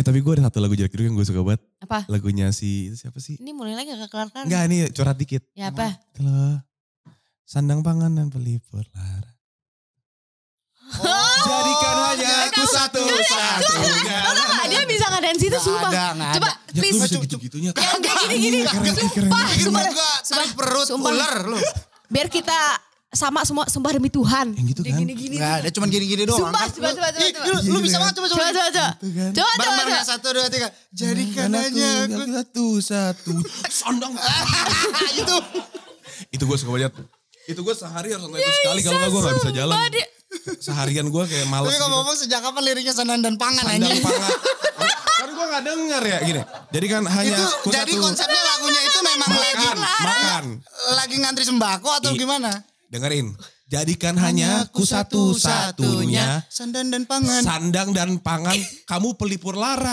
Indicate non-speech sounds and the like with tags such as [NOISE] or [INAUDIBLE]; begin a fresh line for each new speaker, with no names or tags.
Eh tapi gue ada satu lagu jelek dulu yang gue suka banget. Apa? Lagunya si itu siapa sih? Ini mulai lagi gak kelar-kelar. Enggak, ini curhat dikit. Ya apa? Kalau sandang pangan dan pelipur lara. Oh, jadikan hanya aku satu satunya. Dia bisa ngadain situ sumpah. Coba ya, please. Gitu-gitunya. Yang kayak gini-gini. Iya, sumpah, sumpah. Sumpah perut sumpah lu. Biar kita sama semua sembah demi Tuhan. Yang gitu kan? Gini, gini, Nah, ada cuman gini-gini doang. Sumpah, coba, coba, coba. Ih, Lu, lu bisa banget, coba, coba. Coba, coba, coba. Gitu kan? Coba, coba, coba. satu, dua, tiga. Jadi Satu, satu. Sondong. [LAUGHS] [LAUGHS] itu. itu gue suka banget. Itu gue sehari harus nonton itu ya sekali. Kalau iya, gak gue gak bisa jalan. Seharian gue kayak males Tapi gitu. ngomong sejak kapan liriknya sandan dan pangan aja. Sandan pangan. Karena gue gak denger ya gini. Jadi kan hanya. Itu, jadi konsepnya lagunya itu memang lagi makan. Lagi ngantri sembako atau gimana? Dengerin. Jadikan hanya ku satu-satunya sandang dan pangan. Sandang dan pangan kamu pelipur lara.